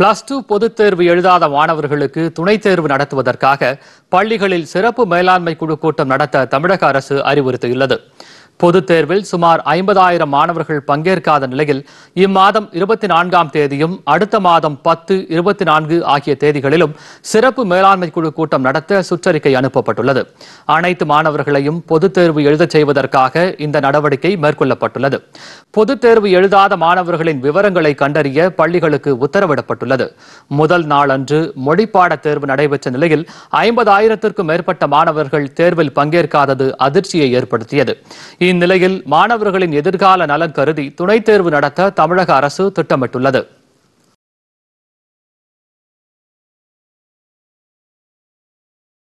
plus two பொதுத் தேர்வு எழுதாத மாணவர்களுக்கு துணைத் தேர்வு நடத்துவதற்காக பள்ளிகளில் சிறப்பு மேலாண்மை குழு கூட்டம் நடத்த தமிழக அரசு அறிவுறுத்தியுள்ளது பொதுத் தேர்வில் சுமார் ஐம்பதாயிரம் மாணவர்கள் பங்கேற்காத நிலையில் இம்மாதம் இருபத்தி நான்காம் தேதியும் அடுத்த மாதம் பத்து இருபத்தி நான்கு ஆகிய தேதிகளிலும் சிறப்பு மேலாண்மை குழு கூட்டம் நடத்த சுற்றறிக்கை அனுப்பப்பட்டுள்ளது அனைத்து மாணவர்களையும் பொதுத் தேர்வு எழுதச் செய்வதற்காக இந்த நடவடிக்கை மேற்கொள்ளப்பட்டுள்ளது பொதுத் தேர்வு எழுதாத மாணவர்களின் விவரங்களை கண்டறிய பள்ளிகளுக்கு உத்தரவிடப்பட்டுள்ளது முதல் நாளன்று மொழிப்பாட தேர்வு நடைபெற்ற நிலையில் ஐம்பதாயிரத்திற்கும் மேற்பட்ட மாணவர்கள் தேர்வில் பங்கேற்காதது அதிர்ச்சியை ஏற்படுத்தியது இந்நிலையில் மாணவர்களின் எதிர்கால நலன் கருதி துணைத் தேர்வு நடத்த தமிழக அரசு திட்டமிட்டுள்ளது